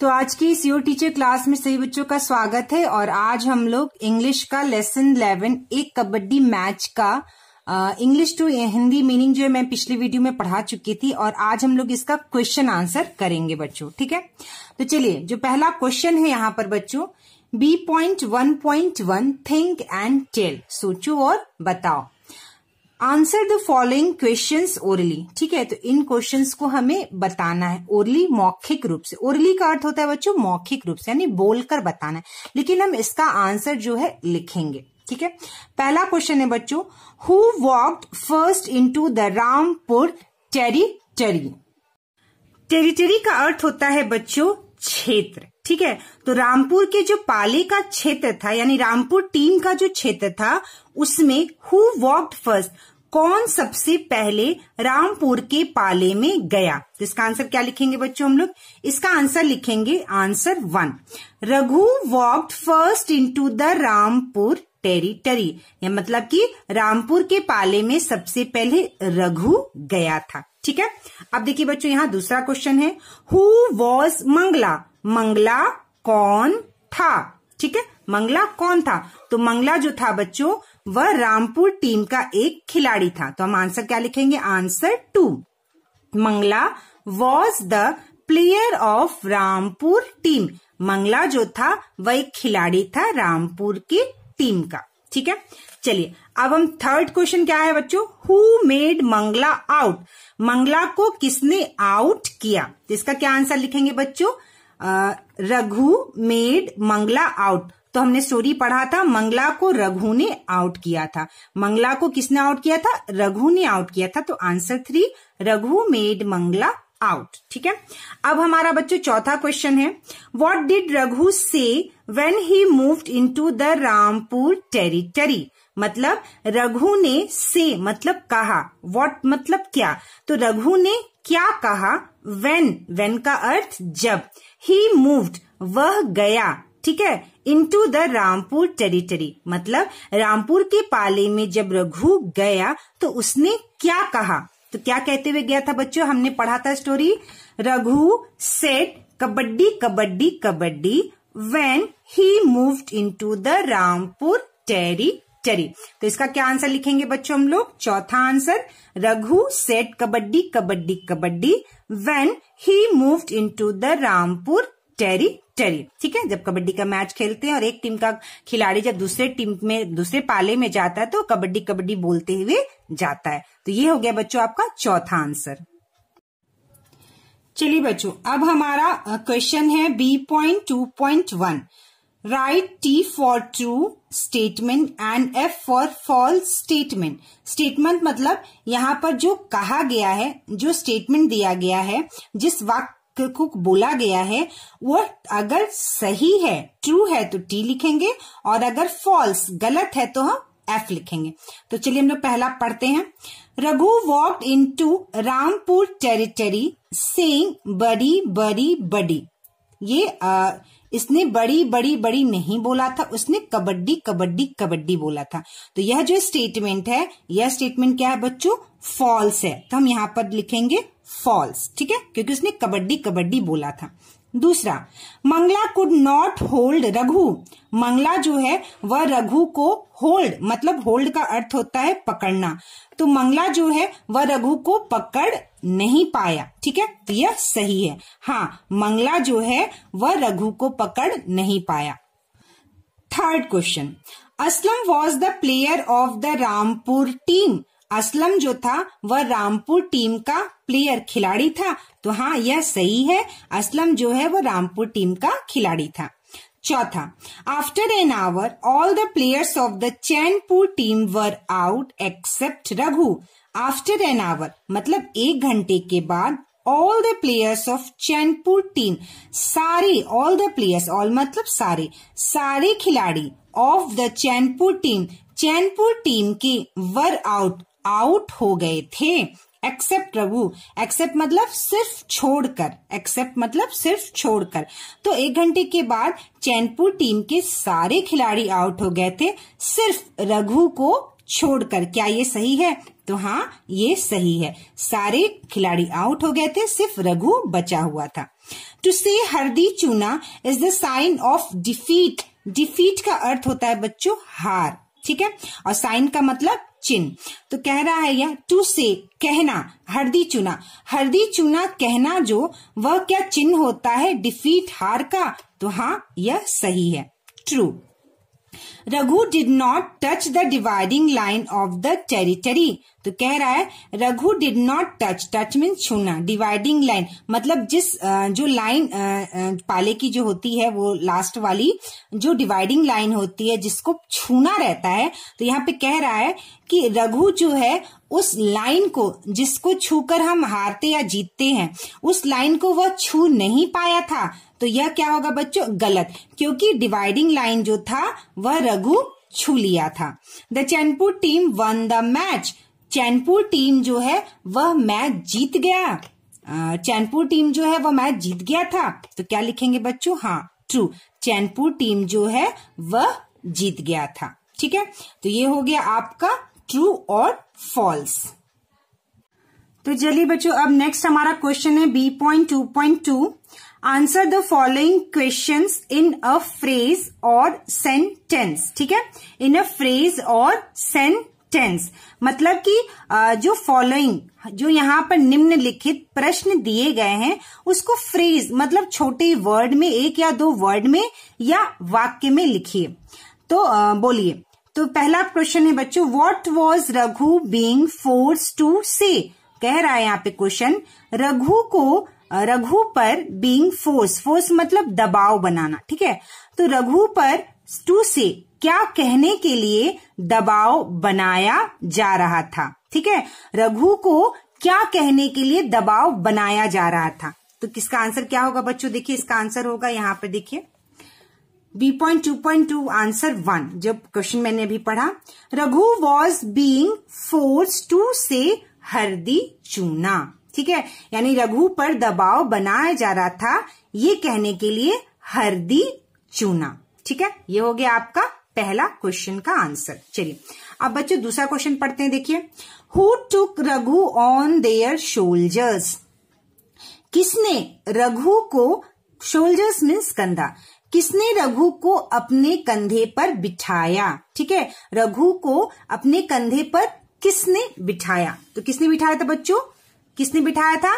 तो आज की योर टीचर क्लास में सभी बच्चों का स्वागत है और आज हम लोग इंग्लिश का लेसन इलेवन एक कबड्डी मैच का इंग्लिश टू हिंदी मीनिंग जो है मैं पिछली वीडियो में पढ़ा चुकी थी और आज हम लोग इसका क्वेश्चन आंसर करेंगे बच्चों ठीक है तो चलिए जो पहला क्वेश्चन है यहाँ पर बच्चों B point one point one think and tell सोचो और बताओ answer the following question orally ठीक है तो इन क्वेश्चन को हमें बताना है ओरली मौखिक रूप से ओरली का अर्थ होता है बच्चों मौखिक रूप से यानी बोलकर बताना है लेकिन हम इसका आंसर जो है लिखेंगे ठीक है पहला क्वेश्चन है बच्चों who walked first to the Rampur territory territory का अर्थ होता है बच्चों क्षेत्र ठीक है तो रामपुर के जो पाले का क्षेत्र था यानी रामपुर टीम का जो क्षेत्र था उसमें हु वॉकड फर्स्ट कौन सबसे पहले रामपुर के पाले में गया तो इसका आंसर क्या लिखेंगे बच्चों हम लोग इसका आंसर लिखेंगे answer one Raghu walked first into the Rampur territory या मतलब कि रामपुर के पाले में सबसे पहले रघु गया था ठीक है अब देखिए बच्चों यहाँ दूसरा क्वेश्चन है हु वॉज मंगला मंगला कौन था ठीक है मंगला कौन था तो मंगला जो था बच्चों वह रामपुर टीम का एक खिलाड़ी था तो हम आंसर क्या लिखेंगे answer two Mangala was the player of Rampur team Mangala जो था वह एक खिलाड़ी था रामपुर की टीम का ठीक है चलिए अब हम थर्ड क्वेश्चन क्या है बच्चों who made Mangala out Mangala को किसने आउट किया इसका क्या आंसर लिखेंगे बच्चों रघु मेड मंगला आउट तो हमने स्टोरी पढ़ा था मंगला को रघु ने आउट किया था मंगला को किसने आउट किया था रघु ने आउट किया था तो answer three Raghu made Mangala out ठीक है अब हमारा बच्चों चौथा क्वेश्चन है what did Raghu say when he moved into the Rampur territory मतलब रघु ने से मतलब कहा वॉट मतलब क्या तो रघु ने क्या कहा वेन वेन का अर्थ जब ही मूव्ड वह गया ठीक है इनटू द रामपुर टेरिटरी मतलब रामपुर के पाले में जब रघु गया तो उसने क्या कहा तो क्या कहते हुए गया था बच्चों हमने पढ़ा था story Raghu said kabaddi kabaddi kabaddi when he moved into the Rampur territory तो इसका क्या आंसर लिखेंगे बच्चों हम लोग चौथा answer Raghu said kabaddi kabaddi kabaddi when he moved into the Rampur territory चलिए ठीक है जब कबड्डी का मैच खेलते हैं और एक टीम का खिलाड़ी जब दूसरे टीम में दूसरे पाले में जाता है तो कबड्डी कबड्डी बोलते हुए जाता है तो ये हो गया बच्चों आपका चौथा आंसर चलिए बच्चों अब हमारा क्वेश्चन है B point two point one write T for true statement and F for false statement statement मतलब यहाँ पर जो कहा गया है जो स्टेटमेंट दिया गया है जिस वाक्य कुक बोला गया है वह अगर सही है ट्रू है तो टी लिखेंगे और अगर फॉल्स गलत है तो हम एफ लिखेंगे तो चलिए हम लोग पहला पढ़ते हैं Raghu walk into Rampur territory saying बड़ी बड़ी बड़ी ये आ, इसने बड़ी बड़ी बड़ी नहीं बोला था उसने कबड्डी कबड्डी कबड्डी बोला था तो यह जो स्टेटमेंट है यह स्टेटमेंट क्या है बच्चों फॉल्स है तो हम यहां पर लिखेंगे फॉल्स ठीक है क्योंकि उसने कबड्डी कबड्डी बोला था दूसरा Mangala could not hold Raghu Mangala जो है वह रघु को होल्ड मतलब होल्ड का अर्थ होता है पकड़ना तो मंगला जो है वह रघु को पकड़ नहीं पाया ठीक है तो यह सही है हाँ मंगला जो है वह रघु को पकड़ नहीं पाया third question Aslam was the player of the Rampur team Aslam जो था वह रामपुर टीम का प्लेयर खिलाड़ी था तो हाँ यह सही है असलम जो है वह रामपुर टीम का खिलाड़ी था चौथा after an hour all the players of the Chainpur team were out except Raghu after an hour मतलब एक घंटे के बाद all the players of Chainpur team सारे ऑल द प्लेयर्स ऑल मतलब सारे सारे खिलाड़ी of the Chainpur team Chainpur team के वर आउट आउट हो गए थे एक्सेप्ट रघु एक्सेप्ट मतलब सिर्फ छोड़कर एक्सेप्ट मतलब सिर्फ छोड़कर तो एक घंटे के बाद चैनपुर टीम के सारे खिलाड़ी आउट हो गए थे सिर्फ रघु को छोड़कर क्या ये सही है तो हाँ ये सही है सारे खिलाड़ी आउट हो गए थे सिर्फ रघु बचा हुआ था टू से हरदी चूना is the sign of defeat defeat का अर्थ होता है बच्चों हार ठीक है और साइन का मतलब चिन्ह तो कह रहा है यह टू से कहना हरदी चूना हरदी चूना कहना जो वह क्या चिन्ह होता है डिफीट हार का तो हाँ यह सही है true Raghu did not touch the dividing line of the territory तो कह रहा है Raghu did not touch touch means छूना डिवाइडिंग लाइन मतलब जिस जो लाइन पाले की जो होती है वो लास्ट वाली जो डिवाइडिंग लाइन होती है जिसको छूना रहता है तो यहाँ पे कह रहा है कि रघु जो है उस लाइन को जिसको छूकर हम हारते या जीतते हैं उस लाइन को वह छू नहीं पाया था तो यह क्या होगा बच्चों गलत क्योंकि डिवाइडिंग लाइन जो था वह रघु छू लिया था the Chainpur team won the match Chainpur team जो है वह मैच जीत गया चैनपुर टीम जो है वह मैच जीत गया था तो क्या लिखेंगे बच्चों हाँ ट्रू चैनपुर टीम जो है वह जीत गया था ठीक है तो ये हो गया आपका ट्रू और फॉल्स तो चलिए बच्चों अब नेक्स्ट हमारा क्वेश्चन है B point two point two answer the following question in a phrase और सेंटेंस ठीक है इन अ फ्रेज और सेंटेंस मतलब कि जो फॉलोइंग जो यहाँ पर निम्नलिखित प्रश्न दिए गए हैं उसको फ्रेज मतलब छोटे वर्ड में एक या दो वर्ड में या वाक्य में लिखिए तो बोलिए तो पहला क्वेश्चन है बच्चों what was Raghu being force to say कह रहा है यहाँ पे क्वेश्चन रघु को रघु पर बींग फोर्स फोर्स मतलब दबाव बनाना ठीक है तो रघु पर टू से क्या कहने के लिए दबाव बनाया जा रहा था ठीक है रघु को क्या कहने के लिए दबाव बनाया जा रहा था तो किसका आंसर क्या होगा बच्चों देखिए इसका आंसर होगा यहाँ पर देखिए B point two point two answer one जब क्वेश्चन मैंने अभी पढ़ा Raghu was being force to say हरदी चूना ठीक है यानी रघु पर दबाव बनाया जा रहा था ये कहने के लिए हरदी चूना ठीक है ये हो गया आपका पहला क्वेश्चन का आंसर चलिए अब बच्चों दूसरा क्वेश्चन पढ़ते हैं देखिए who took Raghu on their shoulders किसने रघु को शोल्जर्स मीन्स कंधा किसने रघु को अपने कंधे पर बिठाया ठीक है रघु को अपने कंधे पर किसने बिठाया तो किसने बिठाया था बच्चों किसने बिठाया था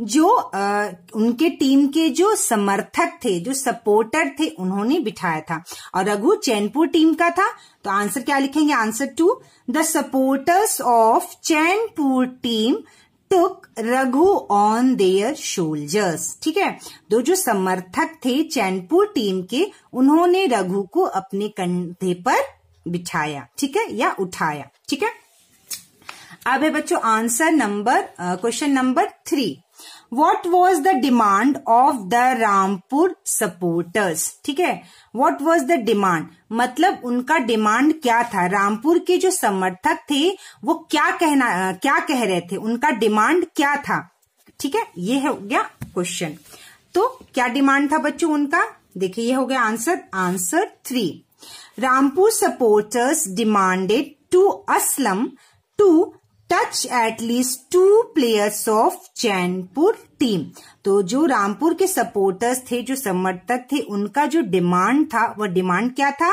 जो आ, उनके टीम के जो समर्थक थे जो सपोर्टर थे उन्होंने बिठाया था और रघु चैनपुर टीम का था तो आंसर क्या लिखेंगे answer two the supporters of Chainpur team took Raghu on their shoulders. ठीक है तो जो समर्थक थे चैनपुर टीम के उन्होंने रघु को अपने कंधे पर बिठाया ठीक है या उठाया ठीक है अब है बच्चों answer number question number three what was the demand of the Rampur supporters ठीक है वॉट वॉज द डिमांड मतलब उनका डिमांड क्या था रामपुर के जो समर्थक थे वो क्या कहना क्या कह रहे थे उनका डिमांड क्या था ठीक है ये हो गया क्वेश्चन तो क्या डिमांड था बच्चों उनका देखिए ये हो गया answer answer three Rampur supporters demanded to Aslam to touch at least two players of Chainpur team तो जो रामपुर के सपोर्टर्स थे जो समर्थक थे उनका जो डिमांड था वह डिमांड क्या था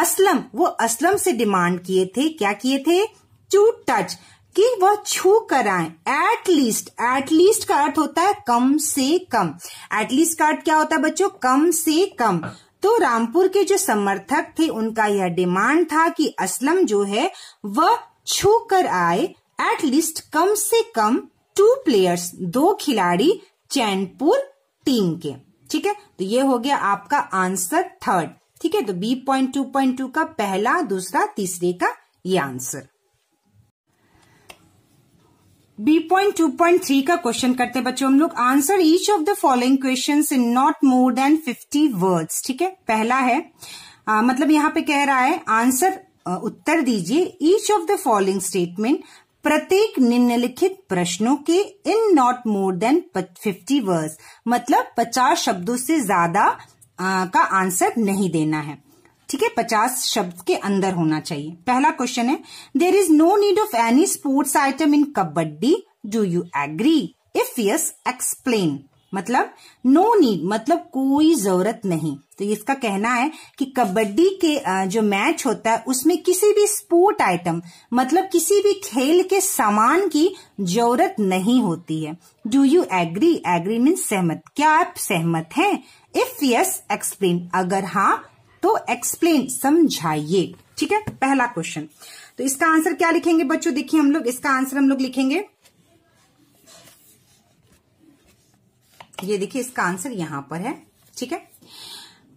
असलम वो असलम से डिमांड किए थे क्या किए थे टू टच कि वह छू कर आए एट लीस्ट एट लीस्ट का अर्थ होता है कम से कम एट लीस्ट का अर्थ क्या होता है बच्चों कम से कम तो रामपुर के जो समर्थक थे उनका यह डिमांड था कि असलम जो है वह छू कर आए एट लीस्ट कम से कम टू प्लेयर्स दो खिलाड़ी चैनपुर टीम के ठीक है तो ये हो गया आपका आंसर थर्ड ठीक है तो B point two point two का पहला दूसरा तीसरे का ये answer B point two point three का क्वेश्चन करते हैं बच्चों हम लोग answer each of the following question in not more than fifty words ठीक है पहला है आ, मतलब यहां पे कह रहा है आंसर उत्तर दीजिए each of the following statement प्रत्येक निम्नलिखित प्रश्नों के in not more than fifty words मतलब पचास शब्दों से ज्यादा का आंसर नहीं देना है ठीक है पचास शब्द के अंदर होना चाहिए पहला क्वेश्चन है there is no need of any sports item in kabaddi do you agree if yes explain मतलब नो no नीड मतलब कोई जरूरत नहीं तो इसका कहना है कि कबड्डी के जो मैच होता है उसमें किसी भी स्पोर्ट आइटम मतलब किसी भी खेल के सामान की जरूरत नहीं होती है do you agree agree mean सहमत क्या आप सहमत हैं इफ यस एक्सप्लेन अगर हाँ तो एक्सप्लेन समझाइए ठीक है पहला क्वेश्चन तो इसका आंसर क्या लिखेंगे बच्चों देखिए हम लोग इसका आंसर हम लोग लिखेंगे ये देखिए इसका आंसर यहां पर है ठीक है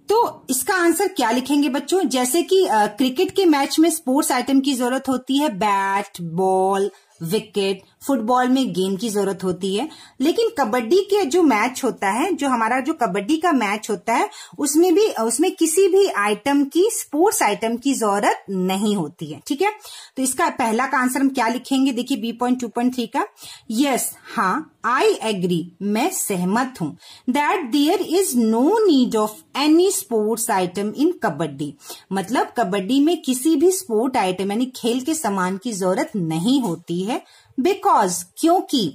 तो इसका आंसर क्या लिखेंगे बच्चों जैसे कि आ, क्रिकेट के मैच में स्पोर्ट्स आइटम की जरूरत होती है बैट बॉल विकेट फुटबॉल में गेंद की जरूरत होती है लेकिन कबड्डी के जो मैच होता है जो हमारा जो कबड्डी का मैच होता है उसमें भी उसमें किसी भी आइटम की स्पोर्ट्स आइटम की जरूरत नहीं होती है ठीक है तो इसका पहला का आंसर हम क्या लिखेंगे देखिए B point two point three का यस हाँ आई एग्री मैं सहमत हूँ that there is no need of any sports item in kabaddi मतलब कबड्डी में किसी भी स्पोर्ट आइटम यानी खेल के सामान की जरूरत नहीं होती है बिकॉज क्योंकि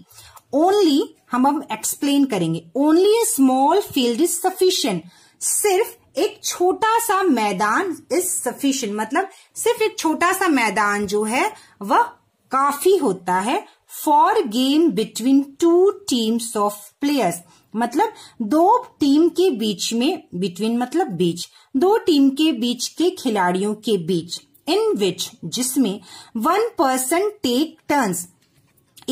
ओनली हम अब एक्सप्लेन करेंगे only a small field is sufficient सिर्फ एक छोटा सा मैदान इज सफिशियंट मतलब सिर्फ एक छोटा सा मैदान जो है वह काफी होता है for game between two teams of players मतलब दो टीम के बीच में बिटवीन मतलब बीच दो टीम के बीच के खिलाड़ियों के बीच इन विच जिसमें वन पर्सन टेक टर्न्स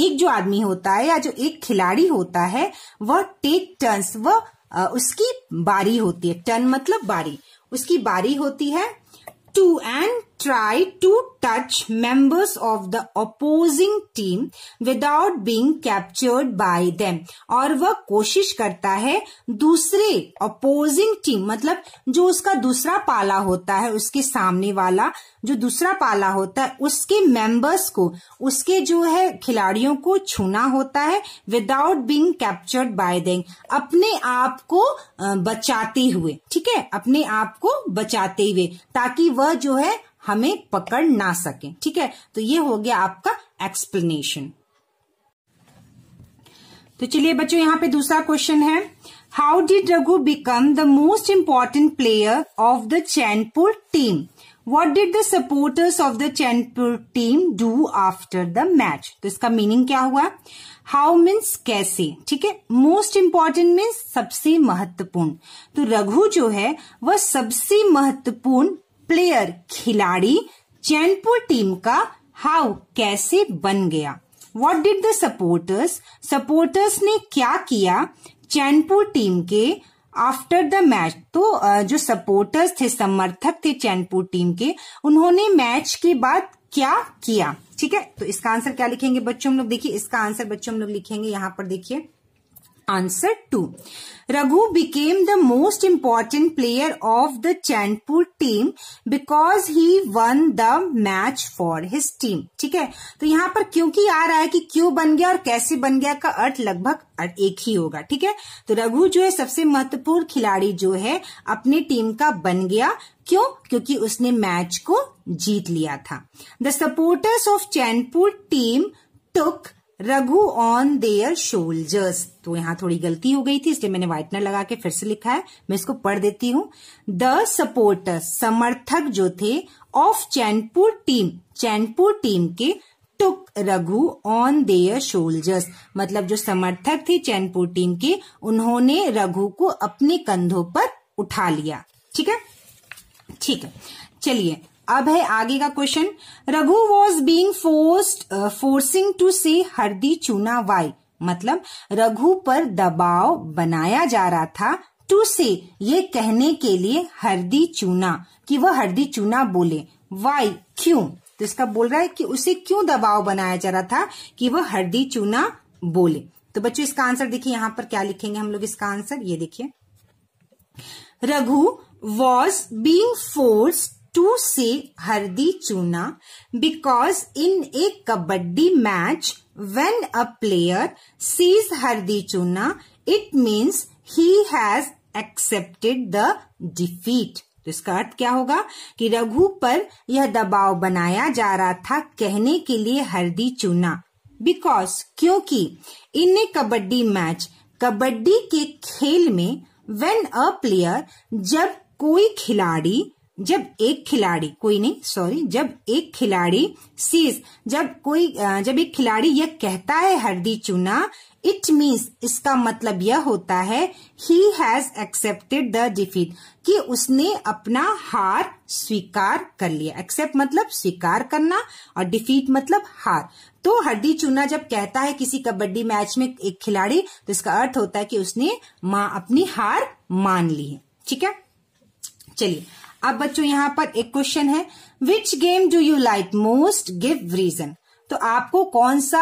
एक जो आदमी होता है या जो एक खिलाड़ी होता है वह टेक टर्न्स वह उसकी बारी होती है टर्न मतलब बारी उसकी बारी होती है to and try to touch members of the opposing team without being captured by them और वह कोशिश करता है दूसरे opposing team मतलब जो उसका दूसरा पाला होता है उसके सामने वाला जो दूसरा पाला होता है उसके members को उसके जो है खिलाड़ियों को छूना होता है without being captured by them अपने आप को बचाते हुए ठीक है अपने आप को बचाते हुए ताकि वह जो है हमें पकड़ ना सके ठीक है तो ये हो गया आपका एक्सप्लेनेशन तो चलिए बच्चों यहाँ पे दूसरा क्वेश्चन है how did Raghu become the most important player of the Chainpur team what did the supporters of the Chainpur team do after the match तो इसका मीनिंग क्या हुआ हाउ मीन्स कैसे ठीक है मोस्ट इम्पॉर्टेंट मीन्स सबसे महत्वपूर्ण तो रघु जो है वह सबसे महत्वपूर्ण प्लेयर खिलाड़ी चैनपुर टीम का हाउ कैसे बन गया what did the supporters supporters ने क्या किया चैनपुर टीम के आफ्टर द मैच तो जो सपोर्टर्स थे समर्थक थे चैनपुर टीम के उन्होंने मैच के बाद क्या किया ठीक है तो इसका आंसर क्या लिखेंगे बच्चों हम लोग देखिए इसका आंसर बच्चों हम लोग लिखेंगे यहाँ पर देखिए answer two Raghu became the most important player of the Chainpur team because he won the match for his team ठीक है तो यहाँ पर क्योंकि आ रहा है कि क्यों बन गया और कैसे बन गया का अर्थ लगभग एक ही होगा ठीक है तो रघु जो है सबसे महत्वपूर्ण खिलाड़ी जो है अपने टीम का बन गया क्यों क्योंकि उसने मैच को जीत लिया था the supporters of Chainpur team took Raghu on their shoulders तो यहां थोड़ी गलती हो गई थी इसलिए मैंने व्हाइटनर लगा के फिर से लिखा है मैं इसको पढ़ देती हूँ द सपोर्टर समर्थक जो थे of Chainpur team Chainpur team के took Raghu on their shoulders मतलब जो समर्थक थे चैनपुर टीम के उन्होंने रघु को अपने कंधों पर उठा लिया ठीक है ठीक है चलिए अब है आगे का question Raghu was being forced forcing to say हरदी चूना वाई मतलब रघु पर दबाव बनाया जा रहा था टू से ये कहने के लिए हरदी चूना कि वह हरदी चूना बोले वाई क्यों तो इसका बोल रहा है कि उसे क्यों दबाव बनाया जा रहा था कि वह हरदी चूना बोले तो बच्चों इसका आंसर देखिए यहां पर क्या लिखेंगे हम लोग इसका आंसर ये देखिए Raghu was being force to say हरदी चूना because in a kabaddi match when a player says हरदी चूना it means he has accepted the defeat तो इसका अर्थ क्या होगा कि रघु पर यह दबाव बनाया जा रहा था कहने के लिए हरदी चूना बिकॉज क्योंकि in a kabaddi match kabaddi के खेल में वेन अ प्लेयर जब कोई खिलाड़ी जब एक खिलाड़ी कोई नहीं सॉरी जब एक खिलाड़ी सीज जब कोई जब एक खिलाड़ी यह कहता है हरदी चूना इट मीन्स इसका मतलब यह होता है he has accepted the defeat कि उसने अपना हार स्वीकार कर लिया एक्सेप्ट मतलब स्वीकार करना और डिफीट मतलब हार तो हरदी चूना जब कहता है किसी कबड्डी मैच में एक खिलाड़ी तो इसका अर्थ होता है कि उसने माँ अपनी हार मान ली है ठीक है चलिए अब बच्चों यहाँ पर एक क्वेश्चन है which game do you like most give reason तो आपको कौन सा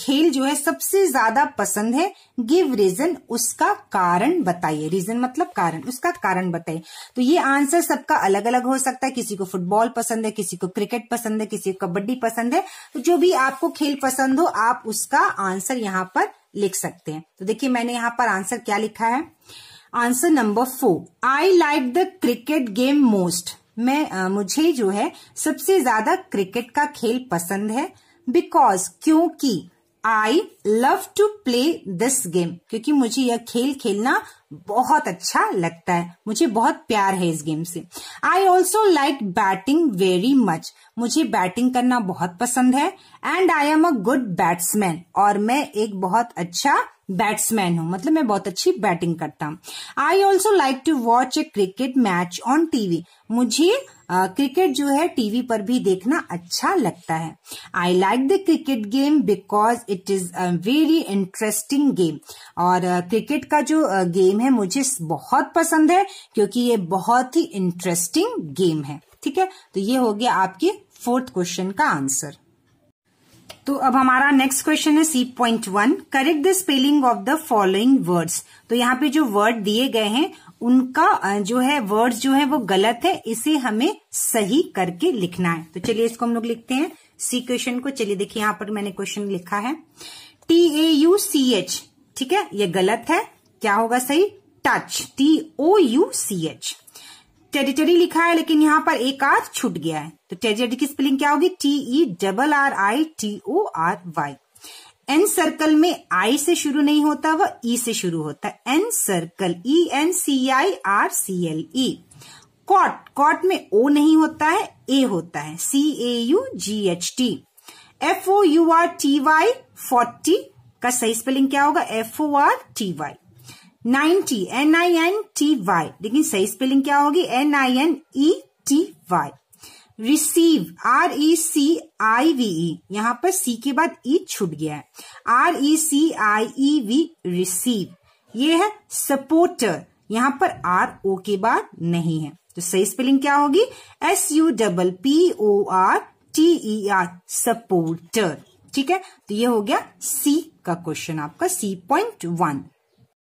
खेल जो है सबसे ज्यादा पसंद है गिव रीजन उसका कारण बताइए रीजन मतलब कारण उसका कारण बताइए तो ये आंसर सबका अलग अलग हो सकता है किसी को फुटबॉल पसंद है किसी को क्रिकेट पसंद है किसी को कबड्डी पसंद है तो जो भी आपको खेल पसंद हो आप उसका आंसर यहाँ पर लिख सकते हैं तो देखिए मैंने यहाँ पर आंसर क्या लिखा है answer number four I like the cricket game most मैं आ, मुझे जो है सबसे ज्यादा क्रिकेट का खेल पसंद है बिकॉज क्योंकि I love to play this game क्योंकि मुझे यह खेल खेलना बहुत अच्छा लगता है मुझे बहुत प्यार है इस गेम से I also like batting very much मुझे बैटिंग करना बहुत पसंद है and I am a good batsman और मैं एक बहुत अच्छा बैट्समैन हूं मतलब मैं बहुत अच्छी बैटिंग करता हूं I also like to watch a cricket match on TV मुझे क्रिकेट uh, जो है टीवी पर भी देखना अच्छा लगता है I like the cricket game because it is a very interesting game और क्रिकेट uh, का जो गेम uh, है मुझे बहुत पसंद है क्योंकि ये बहुत ही इंटरेस्टिंग गेम है ठीक है तो ये हो गया आपके फोर्थ क्वेश्चन का आंसर तो अब हमारा नेक्स्ट क्वेश्चन है C point one correct the spelling of the following words तो यहाँ पे जो वर्ड दिए गए हैं उनका जो है वर्ड्स जो है वो गलत है इसे हमें सही करके लिखना है तो चलिए इसको हम लोग लिखते हैं सी क्वेश्चन को चलिए देखिए यहाँ पर मैंने क्वेश्चन लिखा है T A U C H ठीक है ये गलत है क्या होगा सही touch T O U C H territory लिखा है लेकिन यहाँ पर एक आर छूट गया है तो टेजेड की स्पेलिंग क्या होगी T E double R I T O R Y N circle में आई से शुरू नहीं होता वह ई e से शुरू होता है N circle E N C I R C L E caught caught में ओ नहीं होता है ए होता है C A U G H T F O U R T Y forty का सही स्पेलिंग क्या होगा F O R T Y ninety N I N T Y लेकिन सही स्पेलिंग क्या होगी N I N E T Y receive R E C I V E यहाँ पर सी के बाद ई e छूट गया है R E C I E V receive ये है सपोर्टर यहाँ पर आर ओ के बाद नहीं है तो सही स्पेलिंग क्या होगी S U double P O R T E R supporter ठीक है तो ये हो गया सी का क्वेश्चन आपका सी पॉइंट वन